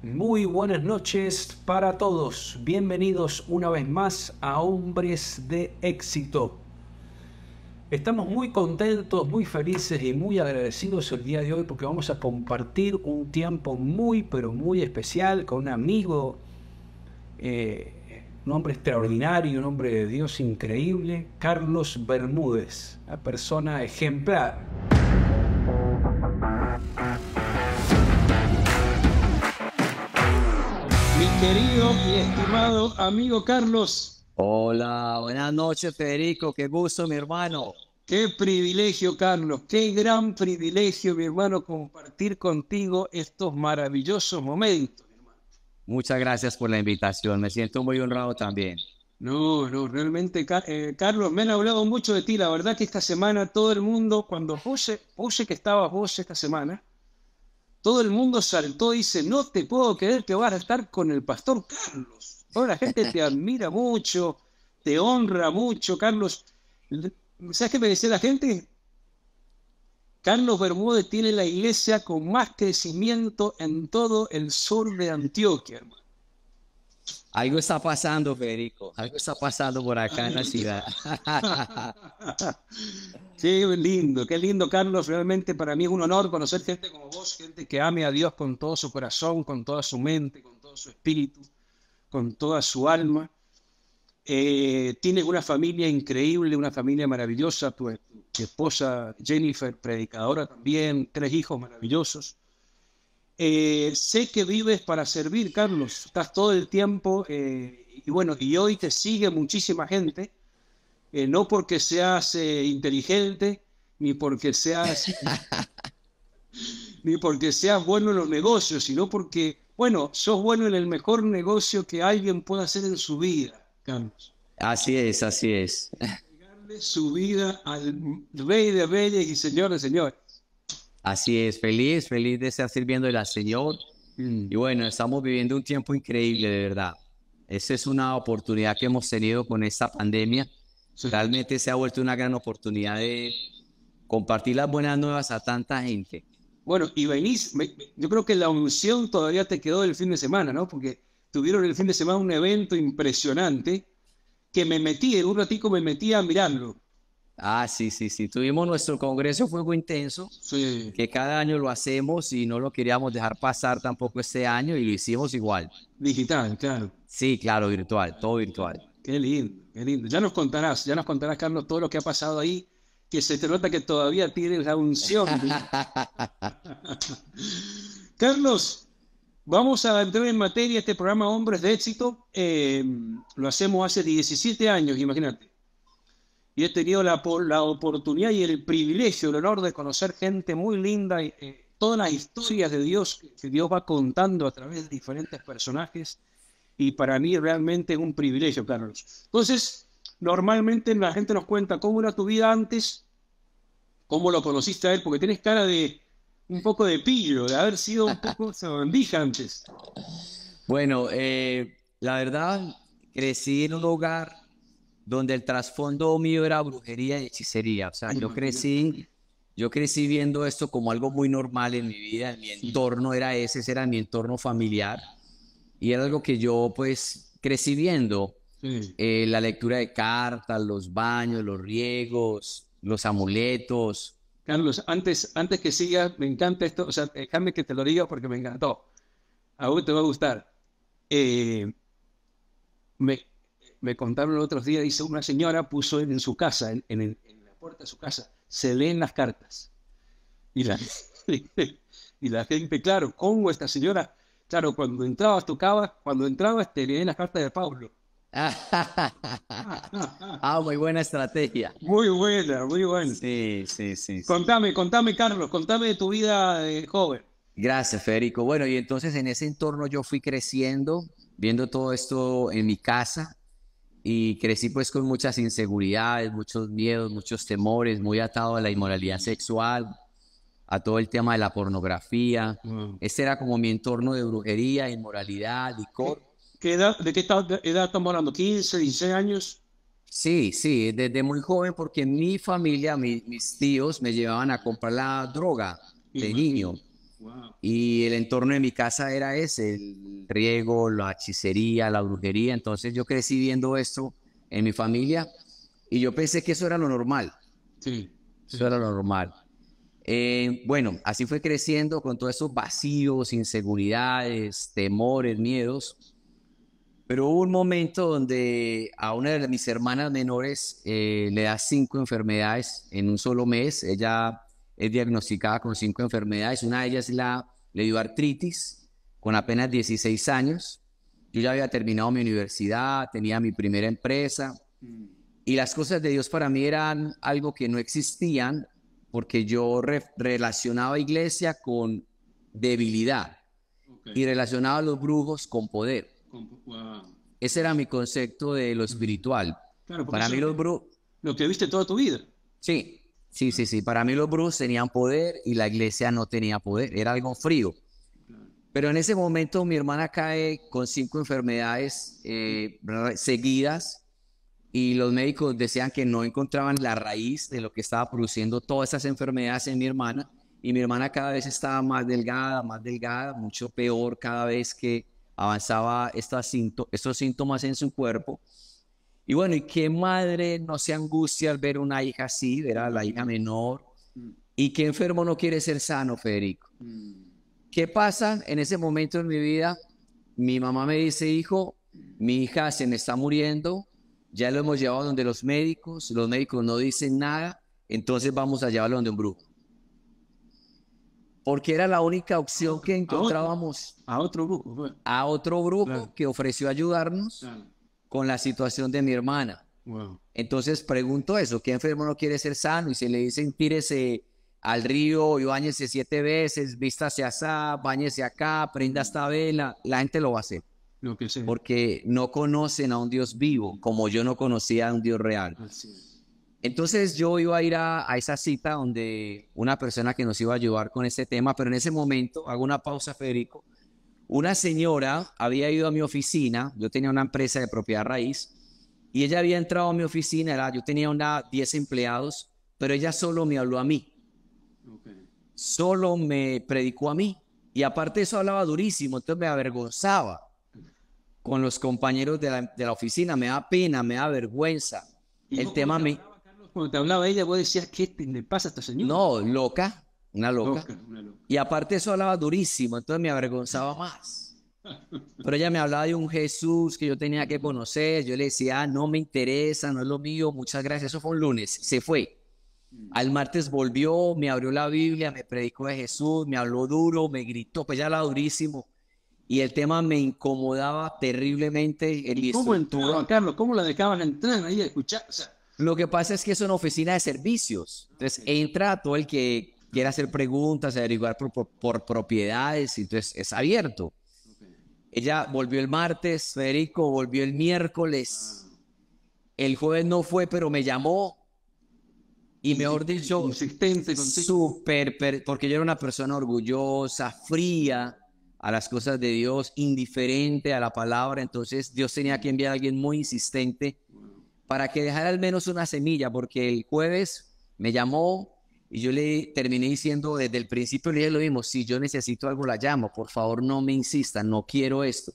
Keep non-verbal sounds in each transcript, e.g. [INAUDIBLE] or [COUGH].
Muy buenas noches para todos. Bienvenidos una vez más a Hombres de Éxito. Estamos muy contentos, muy felices y muy agradecidos el día de hoy porque vamos a compartir un tiempo muy, pero muy especial con un amigo, eh, un hombre extraordinario, un hombre de Dios increíble, Carlos Bermúdez, una persona ejemplar. querido y estimado amigo Carlos. Hola, buenas noches Federico, qué gusto mi hermano. Qué privilegio Carlos, qué gran privilegio mi hermano compartir contigo estos maravillosos momentos. Muchas gracias por la invitación, me siento muy honrado también. No, no, realmente, eh, Carlos, me han hablado mucho de ti. La verdad que esta semana todo el mundo, cuando José, José que estabas vos esta semana, todo el mundo saltó y dice, no te puedo creer que vas a estar con el pastor Carlos. Ahora la gente te admira mucho, te honra mucho, Carlos. ¿Sabes qué me decía la gente? Carlos Bermúdez tiene la iglesia con más crecimiento en todo el sur de Antioquia, hermano. Algo está pasando, Federico. Algo está pasando por acá en la ciudad. [LAUGHS] Sí, lindo, qué lindo, Carlos. Realmente para mí es un honor conocer gente como vos, gente que ame a Dios con todo su corazón, con toda su mente, con todo su espíritu, con toda su alma. Eh, tienes una familia increíble, una familia maravillosa. tu esposa Jennifer, predicadora también, tres hijos maravillosos. Eh, sé que vives para servir, Carlos. Estás todo el tiempo eh, y bueno, y hoy te sigue muchísima gente. Eh, no porque seas inteligente, ni porque seas [LAUGHS] ni porque seas bueno en los negocios, sino porque, bueno, sos bueno en el mejor negocio que alguien pueda hacer en su vida, Carlos. Así es, así es. Su vida al rey de reyes y señor señores. Así es, feliz, feliz de estar sirviendo la Señor. Y bueno, estamos viviendo un tiempo increíble, de verdad. Esa es una oportunidad que hemos tenido con esta pandemia. Realmente se ha vuelto una gran oportunidad de compartir las buenas nuevas a tanta gente. Bueno, y venís, yo creo que la unción todavía te quedó del fin de semana, ¿no? Porque tuvieron el fin de semana un evento impresionante que me metí, un ratico me metí a mirarlo. Ah, sí, sí, sí. Tuvimos nuestro congreso Fuego Intenso, sí. que cada año lo hacemos y no lo queríamos dejar pasar tampoco este año y lo hicimos igual. Digital, claro. Sí, claro, virtual, todo virtual. Qué lindo, qué lindo. Ya nos contarás, ya nos contarás, Carlos, todo lo que ha pasado ahí, que se te nota que todavía tienes la unción. [LAUGHS] Carlos, vamos a entrar en materia este programa Hombres de Éxito. Eh, lo hacemos hace 17 años, imagínate y he tenido la, la oportunidad y el privilegio, el honor de conocer gente muy linda, y, eh, eh, todas las historias de Dios que Dios va contando a través de diferentes personajes y para mí realmente es un privilegio, Carlos. Entonces, normalmente la gente nos cuenta cómo era tu vida antes, cómo lo conociste a él, porque tienes cara de un poco de pillo, de haber sido un poco [LAUGHS] sabandija antes. Bueno, eh, la verdad, crecí en un hogar donde el trasfondo mío era brujería y hechicería. O sea, yo crecí, yo crecí viendo esto como algo muy normal en mi vida, mi entorno era ese, ese era mi entorno familiar. Y era algo que yo pues crecí viendo. Eh, la lectura de cartas, los baños, los riegos, los amuletos. Carlos, antes, antes que sigas, me encanta esto, o sea, eh, déjame que te lo diga porque me encantó. Aún te va a gustar. Eh, me, me contaron el otro día, dice, una señora puso en, su casa, en, la puerta de su casa, se leen las cartas. Y la, [LAUGHS] y la gente, claro, ¿cómo esta señora? Claro, cuando entrabas, tocabas, cuando entrabas te leen las cartas de Pablo. [LAUGHS] ah, muy buena estrategia. Muy buena, muy buena. Sí, sí, sí. Contame, contame, Carlos, contame de tu vida de joven. Gracias, Federico. Bueno, y entonces en ese entorno yo fui creciendo, viendo todo esto en mi casa, y crecí pues con muchas inseguridades, muchos miedos, muchos temores, muy atado a la inmoralidad sexual, a todo el tema de la pornografía. Ese era como mi entorno de brujería, inmoralidad, licor. ¿Qué ¿De qué edad, edad estamos hablando? ¿15, 16 años? Sí, sí, desde muy joven porque mi familia, mis tíos me llevaban a comprar la droga de niño. Y el entorno de mi casa era ese, el riego, la hechicería, la brujería. Entonces yo crecí viendo esto en mi familia y yo pensé que eso era lo normal. Sí. Eso era lo normal. Eh, bueno, así fue creciendo con todos esos vacíos, inseguridades, temores, miedos. Pero hubo un momento donde a una de mis hermanas menores eh, le da cinco enfermedades en un solo mes. Ella es diagnosticada con cinco enfermedades. Una de ellas la le dio artritis con apenas 16 años. Yo ya había terminado mi universidad, tenía mi primera empresa y las cosas de Dios para mí eran algo que no existían porque yo relacionaba iglesia con debilidad y relacionaba a los brujos con poder. Ese era mi concepto de lo espiritual. para mí los brujos... Lo que viste toda tu vida. Sí, Sí, sí, sí. Para mí los brujos tenían poder y la iglesia no tenía poder. Era algo frío. Pero en ese momento mi hermana cae con cinco enfermedades eh, seguidas y los médicos decían que no encontraban la raíz de lo que estaba produciendo todas esas enfermedades en mi hermana. Y mi hermana cada vez estaba más delgada, más delgada, mucho peor cada vez que avanzaba estos síntomas en su cuerpo. Y bueno, ¿y qué madre no se angustia al ver una hija así, ver a la hija menor? ¿Y qué enfermo no quiere ser sano, Federico? ¿Qué pasa en ese momento en mi vida? Mi mamá me dice, hijo, mi hija se me está muriendo, ya lo hemos llevado donde los médicos, los médicos no dicen nada, entonces vamos a llevarlo donde un brujo. Porque era la única opción que encontrábamos. A otro, grupo. brujo. Pues. A otro brujo que ofreció ayudarnos con la situación de mi hermana. Entonces pregunto eso, ¿qué enfermo no quiere ser sano? Y si le dicen tírese al río y bañese siete veces, vístase asá, bañese acá, prenda esta vela, la gente lo va a hacer. Lo que Porque no conocen a un Dios vivo, como yo no conocía a un Dios real. Entonces yo iba a ir a, a esa cita donde una persona que nos iba a ayudar con ese tema, pero en ese momento, hago una pausa, Federico, una señora había ido a mi oficina, yo tenía una empresa de propiedad raíz, y ella había entrado a mi oficina, era, yo tenía una 10 empleados, pero ella solo me habló a mí. Solo me predicó a mí. Y aparte eso hablaba durísimo, entonces me avergonzaba con los compañeros de la, oficina, me da pena, me da vergüenza. El tema me... Cuando te hablaba ella, vos decías, ¿qué le pasa a esta señora? No, loca, una loca. Y aparte eso hablaba durísimo, entonces me avergonzaba más. Pero ella me hablaba de un Jesús que yo tenía que conocer. Yo le decía, ah, no me interesa, no es lo mío, muchas gracias. Eso fue un lunes, se fue. Mm. Al martes volvió, me abrió la Biblia, me predicó de Jesús, me habló duro, me gritó, pues ya hablaba durísimo. Y el tema me incomodaba terriblemente. ¿Cómo entró, Carlos? ¿Cómo la dejaban entrar ahí a escuchar? Lo que pasa es que es una oficina de servicios. Entonces entra todo el que quiere hacer preguntas, averiguar por, propiedades, entonces es abierto. Ella volvió el martes, Federico volvió el miércoles, el jueves no fue, pero me llamó y mejor dicho, consistente, súper, porque yo era una persona orgullosa, fría a las cosas de Dios, indiferente a la palabra, entonces Dios tenía que enviar a alguien muy insistente para que dejara al menos una semilla, porque el jueves me llamó, y yo le terminé diciendo desde el principio, le dije lo mismo, si yo necesito algo la llamo, por favor no me insista, no quiero esto.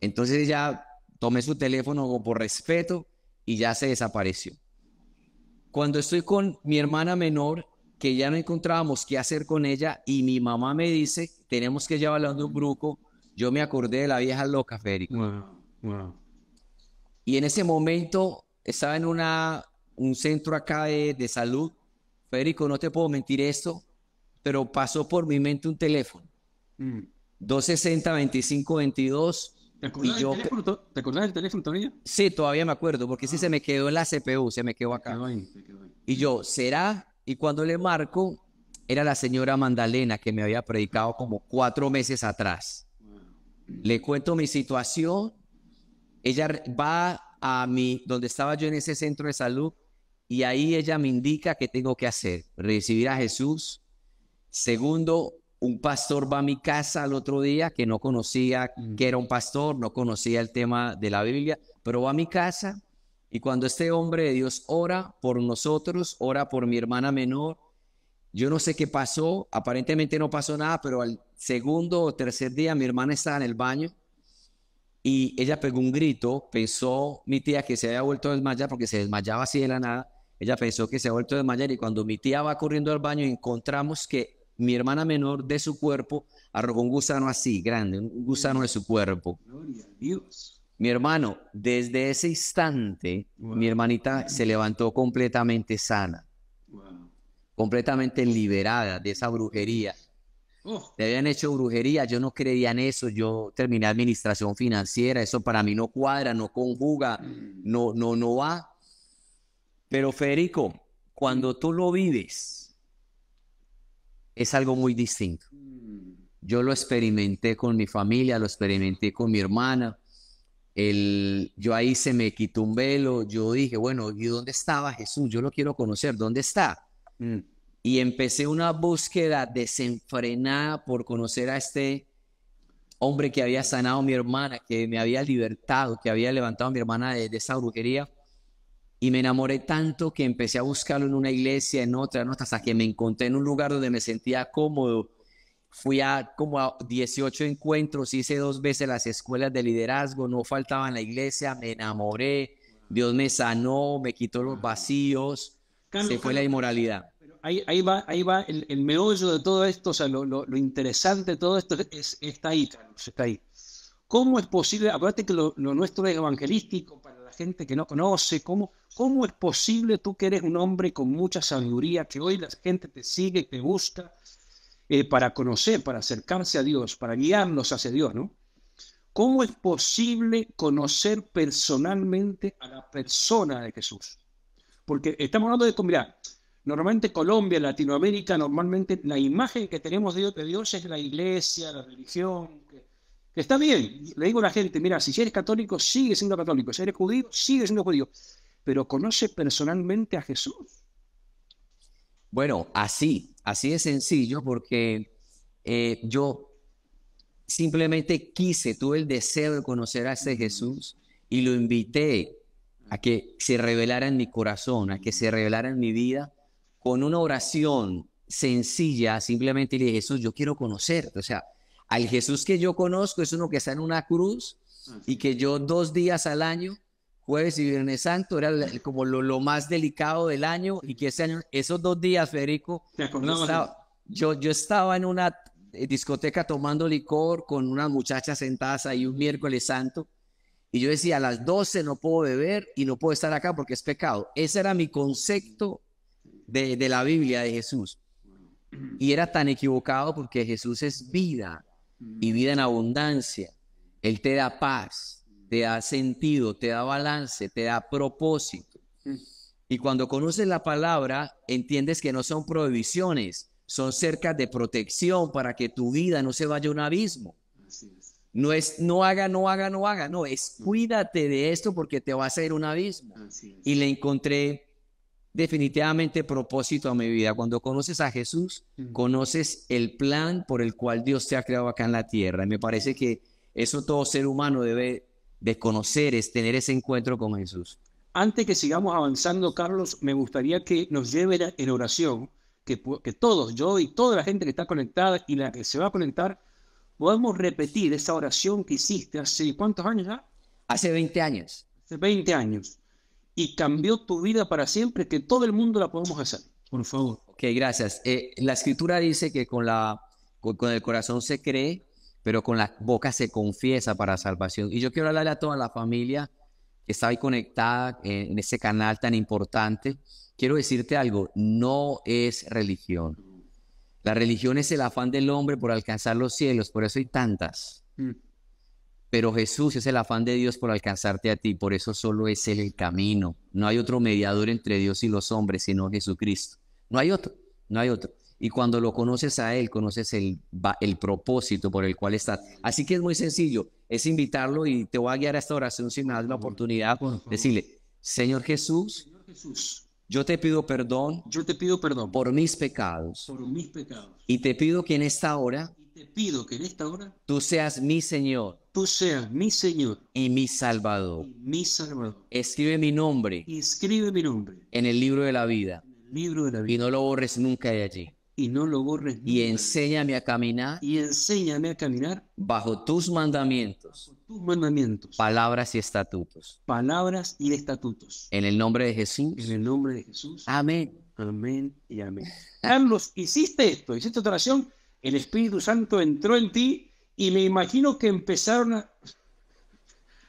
Entonces ella tomé su teléfono por respeto y ya se desapareció. Cuando estoy con mi hermana menor, que ya no encontrábamos qué hacer con ella, y mi mamá me dice, tenemos que llevarla a un bruco, yo me acordé de la vieja loca, Federico. Y en ese momento estaba en una, un centro acá de, de salud Federico, no te puedo mentir esto, pero pasó por mi mente un teléfono. 260-2522. Mm. ¿Te yo... ¿Te acuerdas del teléfono todavía? Sí, todavía me acuerdo, porque sí ah. se me quedó en la CPU, se me quedó acá. Y yo, ¿será? Y cuando le marco, era la señora Magdalena que me había predicado como cuatro meses atrás. Le cuento mi situación. Ella va a mi, donde estaba yo en ese centro de salud, y ahí ella me indica qué tengo que hacer. Recibir a Jesús. Segundo, un pastor va a mi casa al otro día que no conocía mm. que era un pastor, no conocía el tema de la Biblia, pero va a mi casa y cuando este hombre de Dios ora por nosotros, ora por mi hermana menor, yo no sé qué pasó, aparentemente no pasó nada, pero al segundo o tercer día mi hermana estaba en el baño y ella pegó un grito, pensó mi tía que se había vuelto a desmayar porque se desmayaba así de la nada ella pensó que se había vuelto de mañana y cuando mi tía va corriendo al baño encontramos que mi hermana menor de su cuerpo arrojó un gusano así, grande, un gusano de su cuerpo. Mi hermano, desde ese instante, mi hermanita se levantó completamente sana, completamente liberada de esa brujería. Oh. Le habían hecho brujería, yo no creía en eso, yo terminé administración financiera, eso para mí no cuadra, no conjuga, mm. no, no, no va. Pero Federico, cuando tú lo vives, es algo muy distinto. Yo lo experimenté con mi familia, lo experimenté con mi hermana. El, yo ahí se me quitó un velo. Yo dije, bueno, ¿y dónde estaba Jesús? Yo lo quiero conocer. ¿Dónde está? Mm. Y empecé una búsqueda desenfrenada por conocer a este hombre que había sanado a mi hermana, que me había libertado, que había levantado a mi hermana de esa brujería y me enamoré tanto que empecé a buscarlo en una iglesia, en otra, no hasta que me encontré en un lugar donde me sentía cómodo. Fui a como a 18 encuentros, hice dos veces las escuelas de liderazgo, no faltaba en la iglesia, me enamoré, Dios me sanó, me quitó los vacíos, se fue la inmoralidad. Ahí, ahí, va, ahí va el, meollo de todo esto, o sea, lo, lo, interesante de todo esto es, está ahí, está ahí. ¿Cómo es posible, aparte que lo, lo nuestro es evangelístico, gente que no conoce, cómo, cómo es posible tú que eres un hombre con mucha sabiduría, que hoy la gente te sigue, te busca, eh, para conocer, para acercarse a Dios, para guiarnos hacia Dios, ¿no? ¿Cómo es posible conocer personalmente a la persona de Jesús? Porque estamos hablando de combinar. Normalmente Colombia, Latinoamérica, normalmente la imagen que tenemos de Dios, de Dios es la iglesia, la religión, que Está bien, le digo a la gente, mira, si eres católico, sigue siendo católico, si eres judío, sigue siendo judío, pero conoce personalmente a Jesús. Bueno, así, así es sencillo, porque eh, yo simplemente quise, tuve el deseo de conocer a ese Jesús y lo invité a que se revelara en mi corazón, a que se revelara en mi vida con una oración sencilla, simplemente le dije, Jesús, yo quiero conocer, o sea, al Jesús que yo conozco es uno que está en una cruz y que yo dos días al año, jueves y viernes santo, era como lo, más delicado del año y que ese año, esos dos días, Federico, yo estaba, yo, estaba en una eh, discoteca tomando licor con una muchachas sentadas ahí un miércoles santo. Y yo decía, a las 12 no puedo beber y no puedo estar acá porque es pecado. Ese era mi concepto de, de la Biblia de Jesús. Y era tan equivocado porque Jesús es vida, y vida en abundancia. Él te da paz, te da sentido, te da balance, te da propósito. Mm. Y cuando conoces la palabra, entiendes que no son prohibiciones, son cercas de protección para que tu vida no se vaya a un abismo. No es no haga, no haga, no haga, no, es mm. cuídate de esto porque te va a hacer un abismo. Y le encontré definitivamente propósito a mi vida. Cuando conoces a Jesús, conoces el plan por el cual Dios te ha creado acá en la tierra. Y me parece que eso todo ser humano debe de conocer, es tener ese encuentro con Jesús. Antes que sigamos avanzando, Carlos, me gustaría que nos lleve en oración, que, que todos, yo y toda la gente que está conectada y la que se va a conectar, podamos repetir esa oración que hiciste hace cuántos años ya? Hace 20 años. Hace 20 años y cambió tu vida para siempre, que todo el mundo la podemos hacer. Por favor. Ok, gracias. Eh, la escritura dice que con, la, con, el corazón se cree, pero con la boca se confiesa para salvación. Y yo quiero hablarle a toda la familia que está ahí conectada en, este ese canal tan importante. Quiero decirte algo, no es religión. La religión es el afán del hombre por alcanzar los cielos, por eso hay tantas. Mm. Pero Jesús es el afán de Dios por alcanzarte a ti, por eso solo es el camino. No hay otro mediador entre Dios y los hombres, sino Jesucristo. No hay otro, no hay otro. Y cuando lo conoces a Él, conoces el, el propósito por el cual estás. Así que es muy sencillo, es invitarlo y te voy a guiar a esta oración sin das la oportunidad. Decirle, Señor Jesús, yo te pido perdón. Yo te pido perdón por mis pecados. Por mis pecados. Y te pido que en esta hora te pido que en esta hora tú seas mi Señor. Tú seas mi Señor. Y mi Salvador. mi Salvador. Escribe mi nombre. Escribe mi nombre. En el libro de la vida. libro de la vida. Y no lo borres nunca de allí. Y no lo borres nunca. Y enséñame a caminar. Y enséñame a caminar. Bajo tus mandamientos. tus mandamientos. Palabras y estatutos. Palabras y estatutos. En el nombre de Jesús. En el nombre de Jesús. Amén. Amén y amén. Carlos, hiciste esto, hiciste esta oración el Espíritu Santo entró en ti y me imagino que empezaron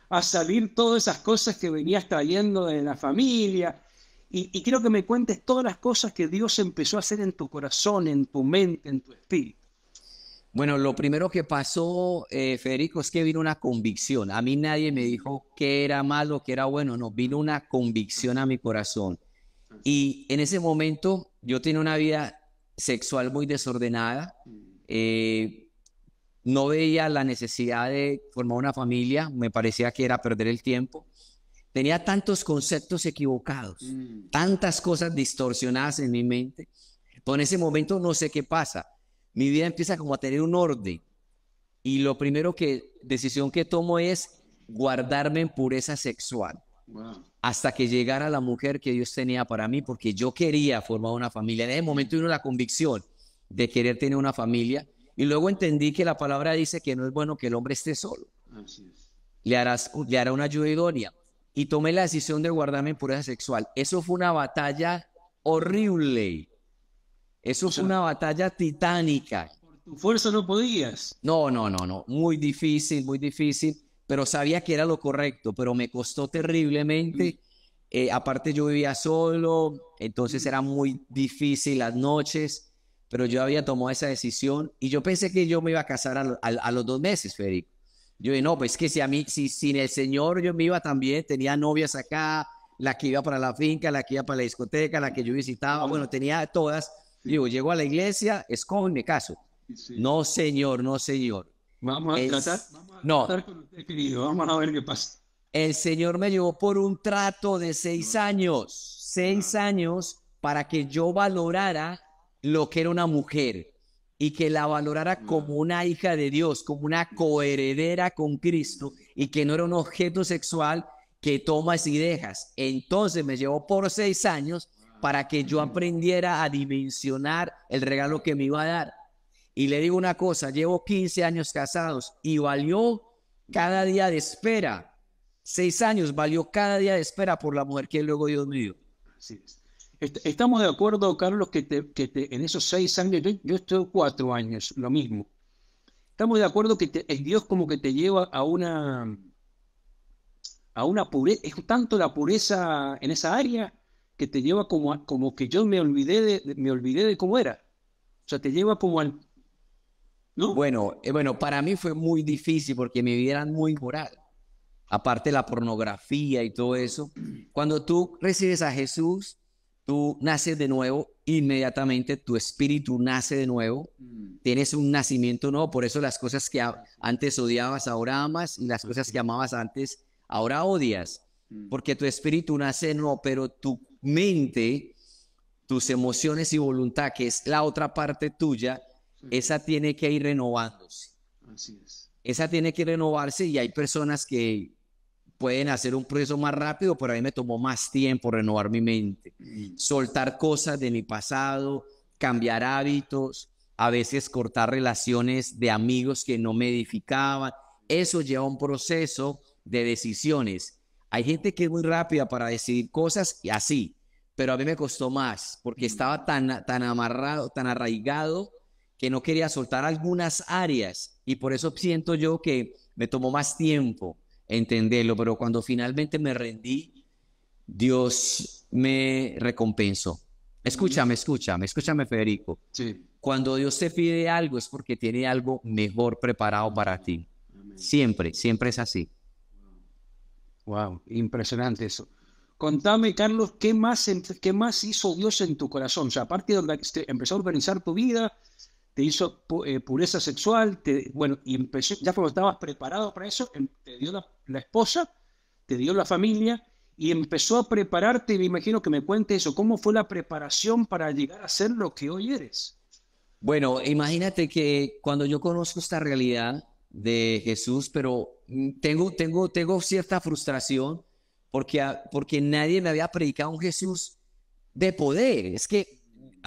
a, salir todas esas cosas que venías trayendo de la familia. Y, quiero que me cuentes todas las cosas que Dios empezó a hacer en tu corazón, en tu mente, en tu espíritu. Bueno, lo primero que pasó, eh, Federico, es que vino una convicción. A mí nadie me dijo que era malo, que era bueno. No, vino una convicción a mi corazón. Y en ese momento yo tenía una vida sexual muy desordenada. Eh, no veía la necesidad de formar una familia, me parecía que era perder el tiempo. Tenía tantos conceptos equivocados, mm. tantas cosas distorsionadas en mi mente. Pero en ese momento no sé qué pasa. Mi vida empieza como a tener un orden. Y lo primero que, decisión que tomo es guardarme en pureza sexual. Hasta que llegara la mujer que Dios tenía para mí, porque yo quería formar una familia. En ese momento vino la convicción de querer tener una familia. Y luego entendí que la palabra dice que no es bueno que el hombre esté solo. Le, harás, hará una ayuda Y tomé la decisión de guardarme en pureza sexual. Eso fue una batalla horrible. Eso fue una batalla titánica. Por tu fuerza no podías. No, no, no, no. Muy difícil, muy difícil. Pero sabía que era lo correcto, pero me costó terriblemente. Mm. Eh, aparte yo vivía solo, entonces mm. era muy difícil las noches pero yo había tomado esa decisión y yo pensé que yo me iba a casar a, los dos meses, Federico. Yo dije, no, pues que si a mí, si sin el Señor yo me iba también, tenía novias acá, la que iba para la finca, la que iba para la discoteca, la que yo visitaba, bueno, tenía todas. Digo, llego a la iglesia, escoge mi caso. No, señor, no, señor. Vamos a tratar, vamos a no. con usted, vamos a ver qué pasa. El Señor me llevó por un trato de seis años, seis ah. años, para que yo valorara lo que era una mujer y que la valorara mm. como una hija de Dios, como una coheredera con Cristo y que no era un objeto sexual que tomas y dejas. Entonces me llevó por seis años para que yo mm. aprendiera a dimensionar el regalo que me iba a dar. Y le digo una cosa, llevo 15 años casados y valió cada día de espera. Seis años valió cada día de espera por la mujer que luego Dios me dio. Así Estamos de acuerdo, Carlos, que, te, que en esos seis años, yo, estoy cuatro años, lo mismo. Estamos de acuerdo que Dios como que te lleva a una, a una pureza, es tanto la pureza en esa área que te lleva como, como que yo me olvidé de, me olvidé de cómo era. O sea, te lleva como al... Bueno, eh, bueno, para mí fue muy difícil porque mi vida era muy moral. Aparte de la pornografía y todo eso. Cuando tú recibes a Jesús, tú naces de nuevo, inmediatamente tu espíritu nace de nuevo, mm. tienes un nacimiento nuevo, por eso las cosas que antes odiabas ahora amas y las cosas que amabas antes ahora odias, mm. porque tu espíritu nace de nuevo, pero tu mente, tus emociones y voluntad, que es la otra parte tuya, esa tiene que ir renovándose. Esa tiene que renovarse y hay personas que pueden hacer un proceso más rápido, pero a mí me tomó más tiempo renovar mi mente, mm. soltar cosas de mi pasado, cambiar hábitos, a veces cortar relaciones de amigos que no me edificaban. Eso lleva a un proceso de decisiones. Hay gente que es muy rápida para decidir cosas y así, pero a mí me costó más porque mm. estaba tan, tan amarrado, tan arraigado que no quería soltar algunas áreas y por eso siento yo que me tomó más tiempo entenderlo, pero cuando finalmente me rendí, Dios me recompensó. Escúchame, mm. escúchame, escúchame, Federico. Sí. Cuando Dios te pide algo es porque tiene algo mejor preparado para ti. Siempre, siempre es así. Wow, impresionante eso. Contame, Carlos, ¿qué más, ¿qué más hizo Dios en tu corazón? O sea, partir de empezó a organizar tu vida, te hizo eh, pureza sexual, bueno, y empezó, ya cuando estabas preparado para eso, em, te dio la, la, esposa, te dio la familia, y empezó a prepararte, y me imagino que me cuente eso, ¿cómo fue la preparación para llegar a ser lo que hoy eres? Bueno, imagínate que cuando yo conozco esta realidad de Jesús, pero mm, tengo, tengo, tengo cierta frustración porque, porque nadie me había predicado un Jesús de poder. Es que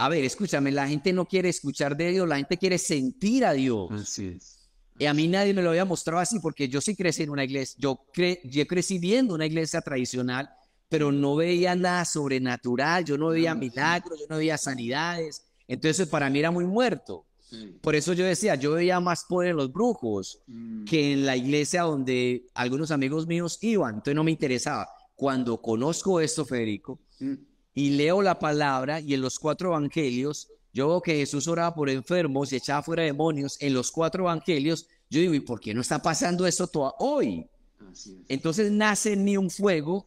a ver, escúchame, la gente no quiere escuchar de Dios, la gente quiere sentir a Dios. Así es. Y a mí nadie me lo había mostrado así porque yo sí crecí en una iglesia, yo, cre yo crecí viendo una iglesia tradicional, pero no veía nada sobrenatural, yo no veía mm. milagros, yo no veía sanidades. Entonces para mí era muy muerto. Por eso yo decía, yo veía más poder en los brujos mm. que en la iglesia donde algunos amigos míos iban, entonces no me interesaba. Cuando conozco esto, Federico, mm y leo la palabra y en los cuatro evangelios, yo veo que Jesús oraba por enfermos y echaba fuera demonios en los cuatro evangelios, yo digo, ¿y por qué no está pasando esto hoy? Entonces nace en mí un fuego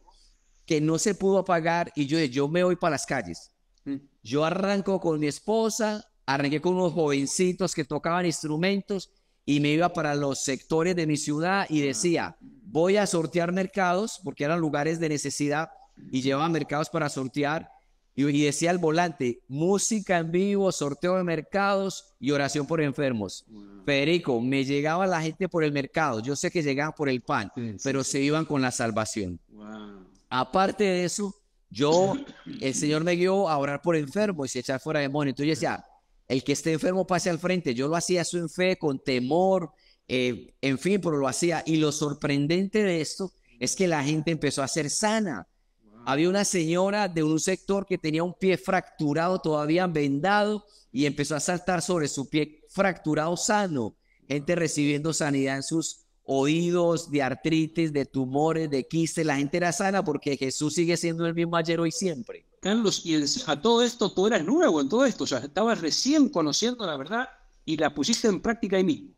que no se pudo apagar y yo, yo me voy para las calles. Mm. Yo arranco con mi esposa, arranqué con unos jovencitos que tocaban instrumentos y me iba para los sectores de mi ciudad y ah. decía, voy a sortear mercados porque eran lugares de necesidad y llevaba mercados para sortear y, decía al volante, música en vivo, sorteo de mercados y oración por enfermos. Federico, me llegaba la gente por el mercado, yo sé que llegaban por el pan, pero se iban con la salvación. Aparte de eso, yo, el Señor me guió a orar por enfermos y echar fuera demonios. Entonces yo decía, el que esté enfermo pase al frente. Yo lo hacía eso en fe, con temor, eh, en fin, pero lo hacía. Y lo sorprendente de esto es que la gente empezó a ser sana había una señora de un sector que tenía un pie fracturado, todavía vendado, y empezó a saltar sobre su pie fracturado sano. Gente recibiendo sanidad en sus oídos, de artritis, de tumores, de quistes. La gente era sana porque Jesús sigue siendo el mismo ayer, hoy, siempre. Carlos, y a todo esto tú eras nuevo en todo esto, o sea, estabas recién conociendo la verdad y la pusiste en práctica ahí mismo.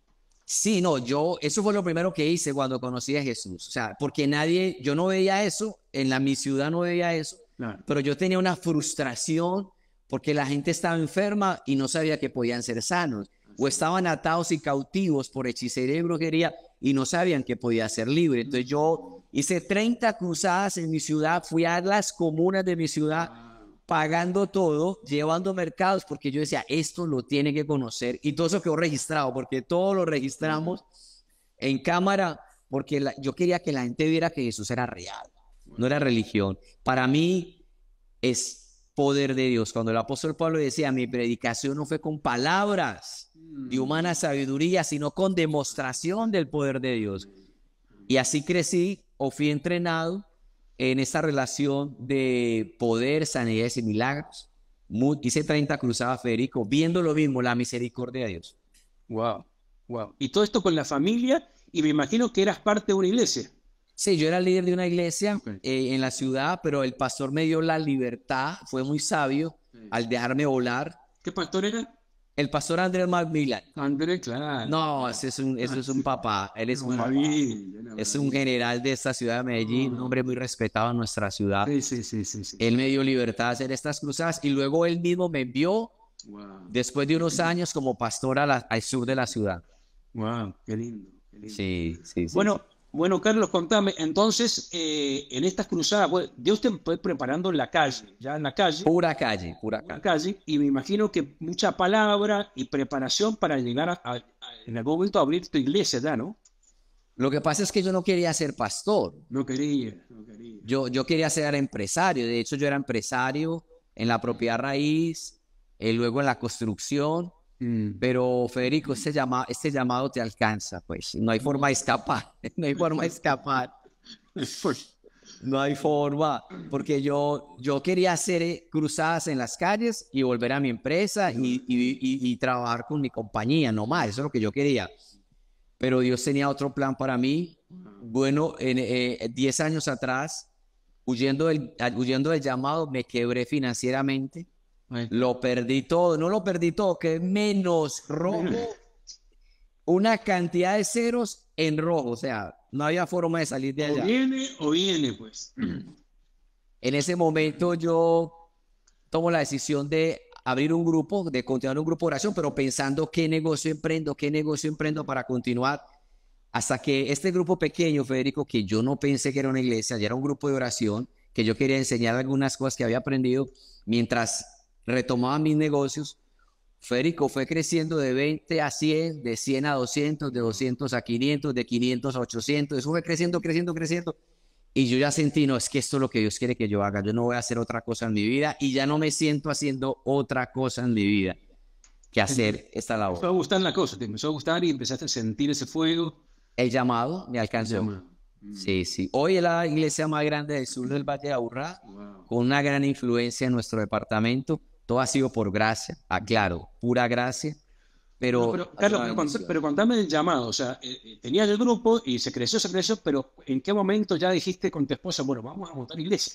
Sí, no, yo, eso fue lo primero que hice cuando conocí a Jesús. O sea, porque nadie, yo no veía eso, en la, mi ciudad no veía eso, pero yo tenía una frustración porque la gente estaba enferma y no sabía que podían ser sanos, o estaban atados y cautivos por hechicería y brujería y no sabían que podía ser libre. Entonces yo hice 30 cruzadas en mi ciudad, fui a las comunas de mi ciudad pagando todo, llevando mercados, porque yo decía, esto lo tiene que conocer. Y todo eso quedó registrado, porque todo lo registramos en cámara, porque yo quería que la gente viera que Jesús era real, no era religión. Para mí es poder de Dios. Cuando el apóstol Pablo decía, mi predicación no fue con palabras mm. de humana sabiduría, sino con demostración del poder de Dios. Y así crecí o fui entrenado en esta relación de poder, sanidades y milagros. Muy, hice 30 cruzadas, Federico, viendo lo mismo, la misericordia de Dios. Wow, wow. Y todo esto con la familia, y me imagino que eras parte de una iglesia. Sí, yo era líder de una iglesia eh, en la ciudad, pero el pastor me dio la libertad, fue muy sabio al dejarme volar. ¿Qué pastor era? El pastor Andrés Macmillan. Andrés, claro. No, ese es un, ah, papá. Él es, un, general de esta ciudad de Medellín, un ah. hombre muy respetado en nuestra ciudad. Sí, sí, sí, sí, Él me dio libertad a hacer estas cruzadas y luego él mismo me envió después de unos años como pastor al sur de la ciudad. Wow, qué lindo. Sí, sí, sí. Bueno, bueno, Carlos, contame, entonces, eh, en estas cruzadas, Dios te fue preparando en la calle, ya en la calle. Pura calle, pura, calle. Y me imagino que mucha palabra y preparación para llegar a, en algún momento a abrir tu iglesia ya, ¿no? Lo que pasa es que yo no quería ser pastor. No quería, no quería. Yo, yo quería ser empresario, de hecho yo era empresario en la propia raíz, y eh, luego en la construcción, Mm. Pero Federico, este, llama, este llamado te alcanza, pues no hay forma de escapar, [LAUGHS] no hay forma de escapar. [LAUGHS] No hay forma, porque yo, yo quería hacer eh, cruzadas en las calles y volver a mi empresa y, y, trabajar con mi compañía, no más, eso es lo que yo quería. Pero Dios tenía otro plan para mí. Bueno, 10 eh, años atrás, huyendo del, huyendo del llamado, me quebré financieramente lo perdí todo, no lo perdí todo, que menos rojo, una cantidad de ceros en rojo, o sea, no había forma de salir de allá. O viene o viene, pues. En ese momento yo tomo la decisión de abrir un grupo, de continuar un grupo de oración, pero pensando qué negocio emprendo, qué negocio emprendo para continuar. Hasta que este grupo pequeño, Federico, que yo no pensé que era una iglesia, ya era un grupo de oración, que yo quería enseñar algunas cosas que había aprendido, mientras retomaba mis negocios, Férico fue creciendo de 20 a 100, de 100 a 200, de 200 a 500, de 500 a 800. Eso fue creciendo, creciendo, creciendo. Y yo ya sentí, no, es que esto es lo que Dios quiere que yo haga. Yo no voy a hacer otra cosa en mi vida y ya no me siento haciendo otra cosa en mi vida que hacer esta labor. me empezó a gustar la cosa, te empezó a gustar y empezaste a sentir ese fuego. El llamado me alcanzó. Mm. Sí, sí. Hoy es la iglesia más grande del sur del Valle de Aburrá, con una gran influencia en nuestro departamento. Todo ha sido por gracia, aclaro, pura gracia. Pero, pero Carlos, pero, el llamado. O sea, eh, eh, tenías el grupo y se creció, se creció, pero ¿en qué momento ya dijiste con tu esposa, bueno, vamos a montar iglesia?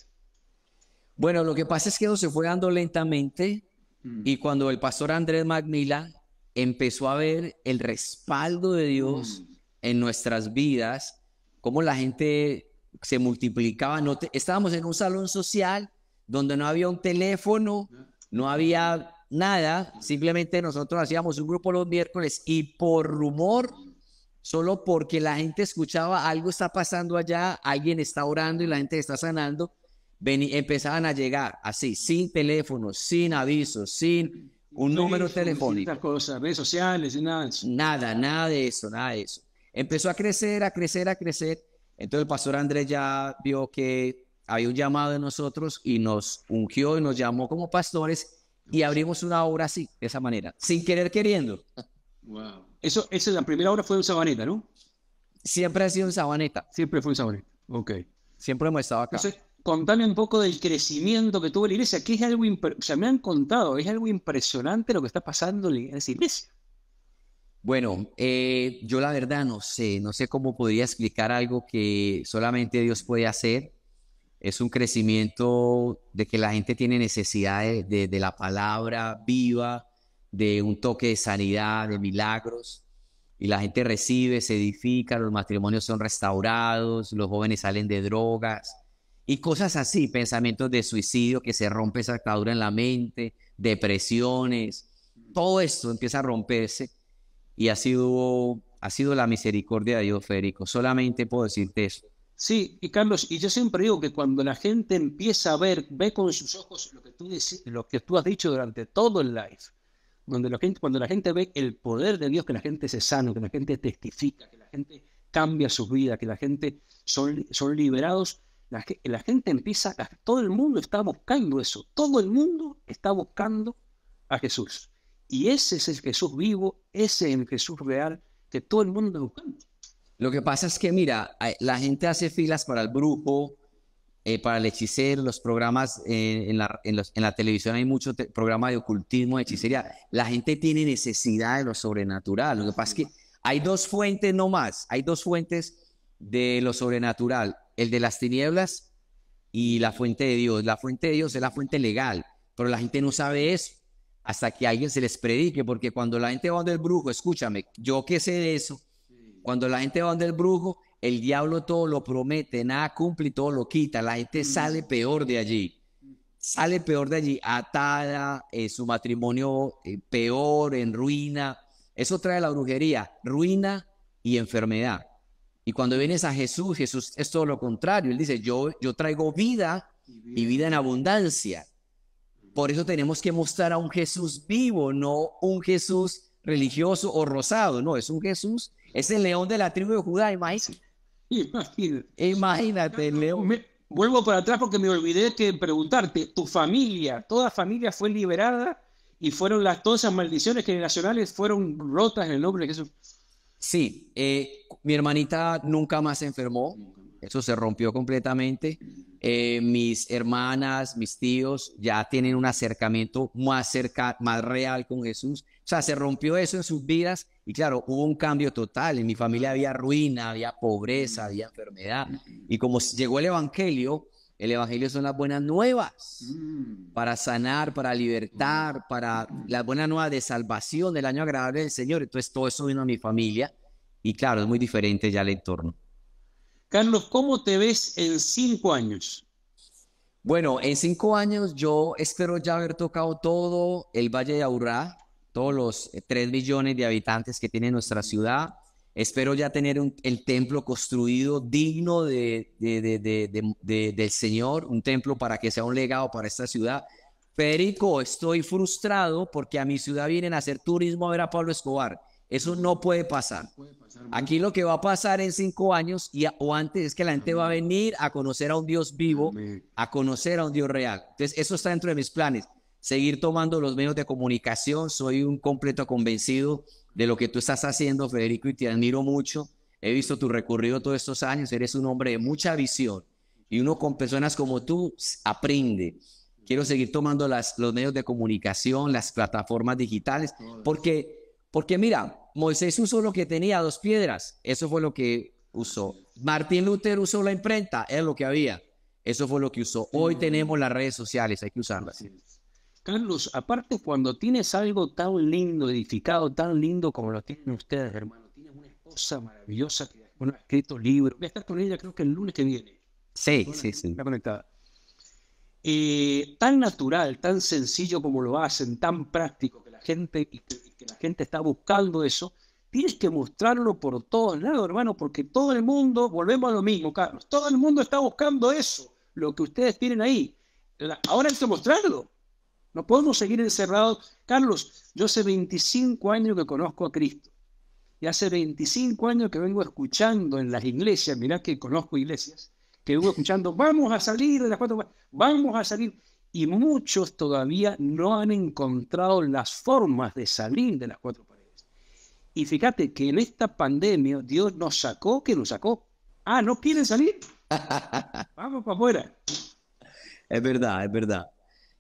Bueno, lo que pasa es que eso se fue dando lentamente mm. y cuando el pastor Andrés Macmillan empezó a ver el respaldo de Dios mm. en nuestras vidas, cómo la gente se multiplicaba. No estábamos en un salón social donde no había un teléfono, ah no había nada, simplemente nosotros hacíamos un grupo los miércoles y por rumor, solo porque la gente escuchaba algo está pasando allá, alguien está orando y la gente está sanando, empezaban a llegar así, sin teléfono, sin avisos sin un número telefónico. Cosas, redes sociales nada Nada, nada de eso, nada de eso. Empezó a crecer, a crecer, a crecer. Entonces el pastor Andrés ya vio que había un llamado de nosotros y nos ungió y nos llamó como pastores y abrimos una obra así, de esa manera, sin querer queriendo. Wow. Eso, esa la primera obra fue un Sabaneta, ¿no? Siempre ha sido un Sabaneta. Siempre fue un Sabaneta, ok. Siempre hemos estado acá. Entonces, contame un poco del crecimiento que tuvo la iglesia, que es algo, o sea, me han contado, es algo impresionante lo que está pasando en esa iglesia. Bueno, eh, yo la verdad no sé, no sé cómo podría explicar algo que solamente Dios puede hacer es un crecimiento de que la gente tiene necesidades de, la palabra viva, de un toque de sanidad, de milagros. Y la gente recibe, se edifica, los matrimonios son restaurados, los jóvenes salen de drogas y cosas así, pensamientos de suicidio que se rompe esa cadura en la mente, depresiones, todo esto empieza a romperse y ha sido, ha sido la misericordia de Dios, Federico. Solamente puedo decirte eso Sí, y Carlos, y yo siempre digo que cuando la gente empieza a ver, ve con sus ojos lo que tú, lo que has dicho durante todo el live, donde la gente, cuando la gente ve el poder de Dios, que la gente se sana, que la gente testifica, que la gente cambia sus vidas, que la gente son, son liberados, la, gente empieza, todo el mundo está buscando eso, todo el mundo está buscando a Jesús. Y ese es el Jesús vivo, ese es el Jesús real que todo el mundo está buscando. Lo que pasa es que, mira, la gente hace filas para el brujo, eh, para el hechicero, los programas eh, en, la, televisión hay mucho programas programa de ocultismo, de hechicería. La gente tiene necesidad de lo sobrenatural. Lo que pasa es que hay dos fuentes no más, hay dos fuentes de lo sobrenatural, el de las tinieblas y la fuente de Dios. La fuente de Dios es la fuente legal, pero la gente no sabe eso hasta que alguien se les predique, porque cuando la gente va del brujo, escúchame, yo qué sé de eso, cuando la gente va donde el brujo, el diablo todo lo promete, nada cumple y todo lo quita. La gente sale peor de allí. Sale peor de allí, atada, eh, su matrimonio eh, peor, en ruina. Eso trae la brujería, ruina y enfermedad. Y cuando vienes a Jesús, Jesús es todo lo contrario. Él dice, yo, yo traigo vida y vida en abundancia. Por eso tenemos que mostrar a un Jesús vivo, no un Jesús religioso o rosado, no, es un Jesús, es el león de la tribu de Judá, imagínate. Imagínate. Imagínate, el león. vuelvo para atrás porque me olvidé de preguntarte, tu familia, toda familia fue liberada y fueron las todas esas maldiciones generacionales fueron rotas en el nombre de Jesús. Sí, eh, mi hermanita nunca más se enfermó. Eso se rompió completamente. Eh, mis hermanas, mis tíos ya tienen un acercamiento más más real con Jesús. O sea, se rompió eso en sus vidas y claro, hubo un cambio total. En mi familia había ruina, había pobreza, había enfermedad. Y como llegó el Evangelio, el Evangelio son las buenas nuevas para sanar, para libertar, para las buenas nuevas de salvación del año agradable del Señor. Entonces todo eso vino a mi familia y claro, es muy diferente ya el entorno. Carlos, ¿cómo te ves en cinco años? Bueno, en cinco años yo espero ya haber tocado todo el Valle de Aburrá, todos los eh, tres millones de habitantes que tiene nuestra ciudad. Espero ya tener el templo construido digno de, del Señor, un templo para que sea un legado para esta ciudad. Perico, estoy frustrado porque a mi ciudad vienen a hacer turismo a ver a Pablo Escobar eso no puede pasar. Aquí lo que va a pasar en cinco años y o antes es que la gente va a venir a conocer a un Dios vivo, a conocer a un Dios real. Entonces, eso está dentro de mis planes. Seguir tomando los medios de comunicación. Soy un completo convencido de lo que tú estás haciendo, Federico, y te admiro mucho. He visto tu recorrido todos estos años. Eres un hombre de mucha visión. Y uno con personas como tú aprende. Quiero seguir tomando las, los medios de comunicación, las plataformas digitales, porque, porque mira, Moisés usó lo que tenía, dos piedras. Eso fue lo que usó. Martín Luther usó la imprenta, es lo que había. Eso fue lo que usó. Hoy tenemos las redes sociales, hay que usarlas. Carlos, aparte cuando tienes algo tan lindo, edificado, tan lindo como lo tienen ustedes, hermano, tienes una esposa maravillosa que ha escrito libros. Voy a estar con ella creo que el lunes que viene. Sí, sí, sí. Está conectada. Eh, tan natural, tan sencillo como lo hacen, tan práctico que la gente, la gente está buscando eso, tienes que mostrarlo por todos lados, hermano, porque todo el mundo, volvemos a lo mismo, Carlos, todo el mundo está buscando eso, lo que ustedes tienen ahí. ahora hay que mostrarlo. No podemos seguir encerrados. Carlos, yo hace 25 años que conozco a Cristo. Y hace 25 años que vengo escuchando en las iglesias, mirá que conozco iglesias, que vengo escuchando, vamos a salir de las cuatro, vamos a salir y muchos todavía no han encontrado las formas de salir de las cuatro paredes. Y fíjate que en esta pandemia Dios nos sacó que nos sacó. Ah, ¿no quieren salir? [LAUGHS] Vamos para afuera. Es verdad, es verdad.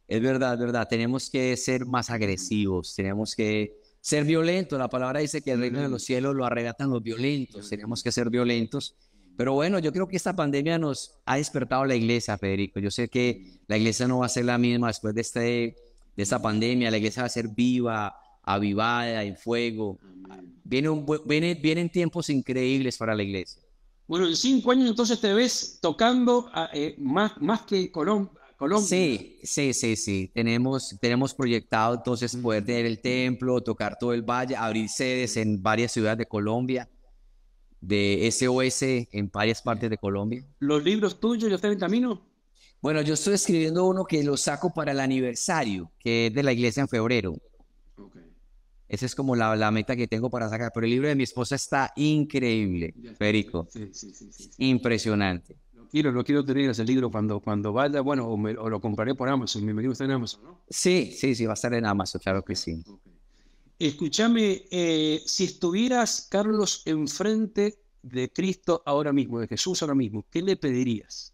Es verdad, es verdad. Tenemos que ser más agresivos, tenemos que ser violentos. La palabra dice que el reino de los cielos lo arrebatan los violentos. Tenemos que ser violentos pero bueno, yo creo que esta pandemia nos ha despertado la iglesia, Federico. Yo sé que la iglesia no va a ser la misma después de, este, de esta pandemia. La iglesia va a ser viva, avivada, en fuego. Viene un, vienen tiempos increíbles para la iglesia. Bueno, en cinco años entonces te ves tocando eh, más, más que Colombia Colombia. Sí, sí, sí, sí. Tenemos, tenemos proyectado entonces poder tener el templo, tocar todo el valle, abrir sedes en varias ciudades de Colombia de SOS en varias partes de Colombia. ¿Los libros tuyos ya están en camino? Bueno, yo estoy escribiendo uno que lo saco para el aniversario, que es de la iglesia en febrero. Okay. Esa es como la, la, meta que tengo para sacar. Pero el libro de mi esposa está increíble, Federico. Sí, sí, sí, Impresionante. Lo quiero, lo quiero tener ese libro cuando, cuando vaya, bueno, o, lo compraré por Amazon. Mi libro está en Amazon, ¿no? Sí, sí, sí, va a estar en Amazon, claro que sí. Escúchame, eh, si estuvieras, Carlos, enfrente de Cristo ahora mismo, de Jesús ahora mismo, ¿qué le pedirías?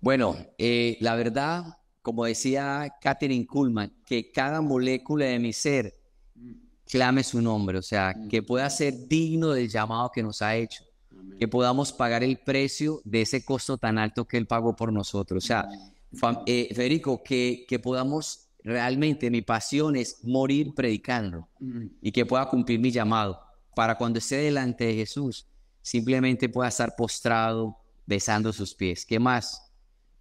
Bueno, eh, la verdad, como decía Catherine Kuhlman, que cada molécula de mi ser clame su nombre, o sea, mm. que pueda ser digno del llamado que nos ha hecho, que podamos pagar el precio de ese costo tan alto que Él pagó por nosotros. O sea, eh, Federico, que, que podamos realmente mi pasión es morir predicando mm. y que pueda cumplir mi llamado para cuando esté delante de Jesús, simplemente pueda estar postrado besando sus pies. ¿Qué más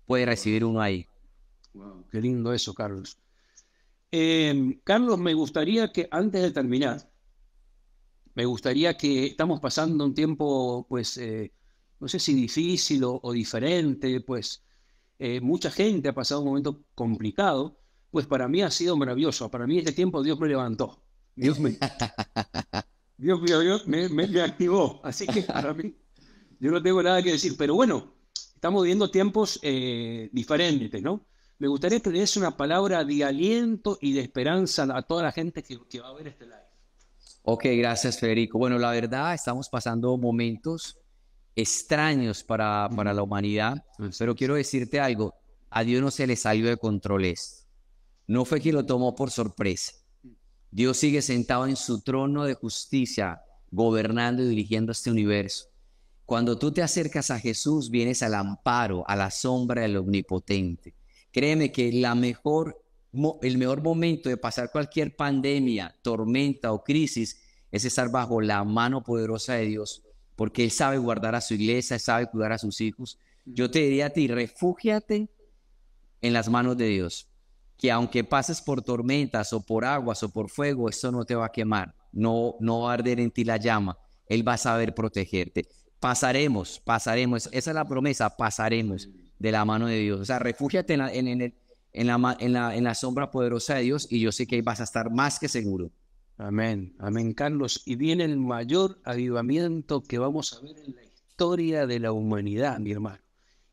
puede recibir uno ahí? Wow, qué lindo eso, Carlos. Em, Carlos, me gustaría que antes de terminar, me gustaría que estamos pasando un tiempo, pues, eh, no sé si difícil o, diferente, pues, eh, mucha gente ha pasado un momento complicado pues para mí ha sido maravilloso. Para mí este tiempo Dios me levantó. Dios me, [LAUGHS] Dios, me, activó. Así que para mí, yo no tengo nada que decir. Pero bueno, estamos viviendo tiempos eh, diferentes, ¿no? Me gustaría que le una palabra de aliento y de esperanza a toda la gente que, va a ver este live. Ok, gracias Federico. Bueno, la verdad, estamos pasando momentos extraños para, para la humanidad, pero quiero decirte algo, a Dios no se le salió de controles. No fue que lo tomó por sorpresa. Dios sigue sentado en su trono de justicia, gobernando y dirigiendo este universo. Cuando tú te acercas a Jesús, vienes al amparo, a la sombra del omnipotente. Créeme que la mejor, el mejor momento de pasar cualquier pandemia, tormenta o crisis es estar bajo la mano poderosa de Dios, porque Él sabe guardar a su iglesia, sabe cuidar a sus hijos. Yo te diría a ti, refúgiate en las manos de Dios que aunque pases por tormentas o por aguas o por fuego, eso no te va a quemar, no, no va a arder en ti la llama, Él va a saber protegerte. Pasaremos, pasaremos, esa es la promesa, pasaremos de la mano de Dios. O sea, refúgiate en la, en la, en la sombra poderosa de Dios y yo sé que ahí vas a estar más que seguro. Amén, amén Carlos. Y viene el mayor avivamiento que vamos a ver en la historia de la humanidad, mi hermano.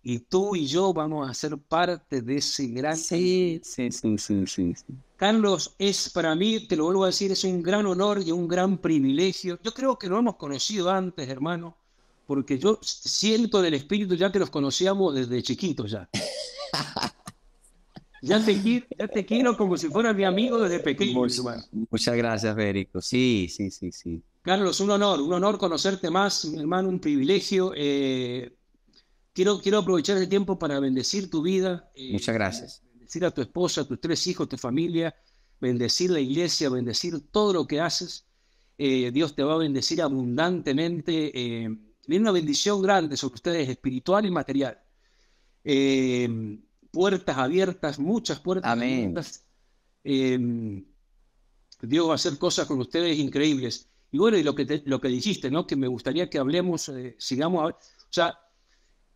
Y tú y yo vamos a ser parte de ese gran... Sí, sí, sí, sí, Carlos, es para mí, te lo vuelvo a decir, es un gran honor y un gran privilegio. Yo creo que lo hemos conocido antes, hermano, porque yo siento del espíritu ya que los conocíamos desde chiquitos ya. [LAUGHS] Ya te, quiero, como si fuera mi amigo desde pequeño. Muchas, gracias, Federico. Sí, sí, sí, sí. Carlos, un honor, un honor conocerte más, mi hermano, un privilegio. Eh, Quiero, aprovechar este tiempo para bendecir tu vida. Eh, muchas gracias. Bendecir a tu esposa, a tus tres hijos, a tu familia, bendecir la iglesia, bendecir todo lo que haces. Eh, Dios te va a bendecir abundantemente. Eh, viene una bendición grande sobre ustedes, espiritual y material. Eh, puertas abiertas, muchas puertas Amén. abiertas. Dios va a hacer cosas con ustedes increíbles. Y bueno, y lo que, lo que dijiste, ¿no? Que me gustaría que hablemos, sigamos. O sea,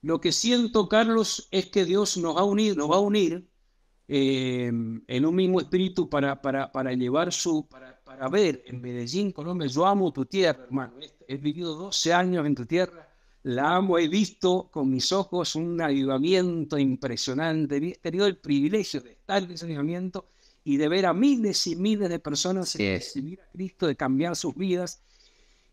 lo que siento, Carlos, es que Dios nos va a unir, nos va a unir em, en un mismo espíritu para, para, para llevar su, para, para, ver en Medellín, Colombia. Yo amo tu tierra, hermano. He vivido 12 años en tu tierra. La amo, he visto con mis ojos un avivamiento impresionante. He tenido el privilegio de estar en ese avivamiento y de ver a miles y miles de personas sí recibir a Cristo, de cambiar sus vidas.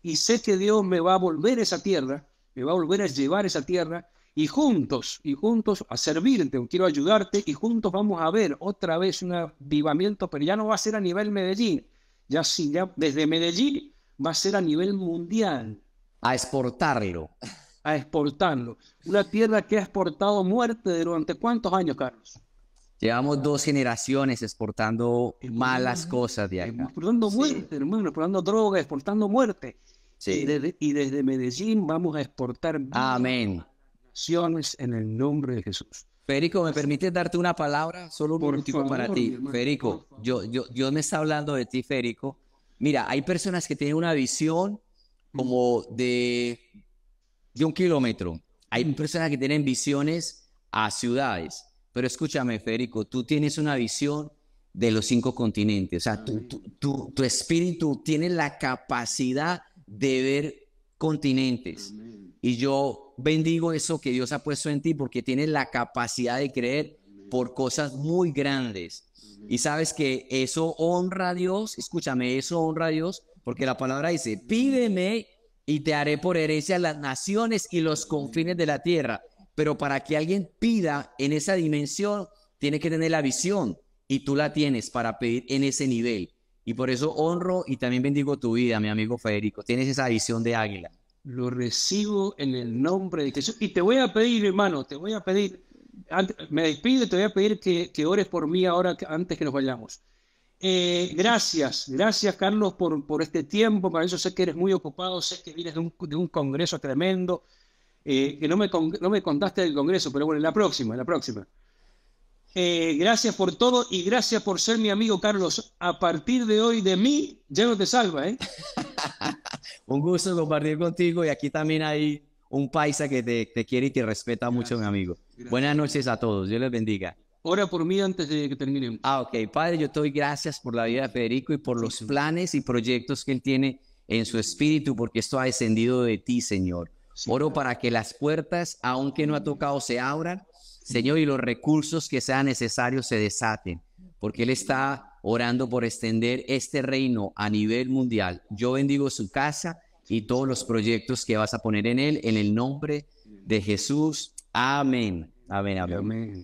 Y sé que Dios me va a volver a esa tierra, me va a volver a llevar a esa tierra y juntos, y juntos a servirte, quiero ayudarte y juntos vamos a ver otra vez un avivamiento, pero ya no va a ser a nivel Medellín, ya, sí, ya desde Medellín va a ser a nivel mundial. A exportarlo. A exportarlo. Una tierra que ha exportado muerte durante cuántos años, Carlos. Llevamos dos generaciones exportando malas cosas de acá. Exportando muerte, hermano, exportando droga, exportando muerte. Sí. Y, desde, Medellín vamos a exportar. Amén en el nombre de Jesús. Federico, ¿me permite darte una palabra? Solo un Por para ti. Federico, yo, yo, Dios me está hablando de ti, Férico. Mira, hay personas que tienen una visión como de, de un kilómetro. Hay mm. personas que tienen visiones a ciudades. Pero escúchame, Federico, tú tienes una visión de los cinco continentes. O sea, tu, tu espíritu tiene la capacidad de ver continentes. Y yo bendigo eso que Dios ha puesto en ti porque tienes la capacidad de creer por cosas muy grandes. Y sabes que eso honra a Dios, escúchame, eso honra a Dios, porque la palabra dice, pídeme y te haré por herencia las naciones y los confines de la tierra. Pero para que alguien pida en esa dimensión, tiene que tener la visión y tú la tienes para pedir en ese nivel. Y por eso honro y también bendigo tu vida, mi amigo Federico. Tienes esa visión de águila lo recibo en el nombre de Jesús. Y te voy a pedir, hermano, te voy a pedir, me despido, te voy a pedir que, que ores por mí ahora antes que nos vayamos. Eh, gracias, gracias Carlos por, por este tiempo, para eso sé que eres muy ocupado, sé que vienes de un, congreso tremendo, eh, que no me, me contaste del congreso, pero bueno, en la próxima, en la próxima. Eh, gracias por todo y gracias por ser mi amigo Carlos. A partir de hoy de mí, ya no te salva, ¿eh? [LAUGHS] un gusto compartir contigo y aquí también hay un paisa que te, quiere y te respeta mucho, mi amigo. Buenas noches a todos, Dios les bendiga. Ora por mí antes de que termine Ah, ok, Padre, yo te doy gracias por la vida de Federico y por los planes y proyectos que él tiene en su espíritu, porque esto ha descendido de ti, Señor. Oro para que las puertas, aunque no ha tocado, se abran Señor, y los recursos que sean necesarios se desaten, porque Él está orando por extender este reino a nivel mundial. Yo bendigo su casa y todos los proyectos que vas a poner en Él, en el nombre de Jesús. Amén. Amén, amén. amén.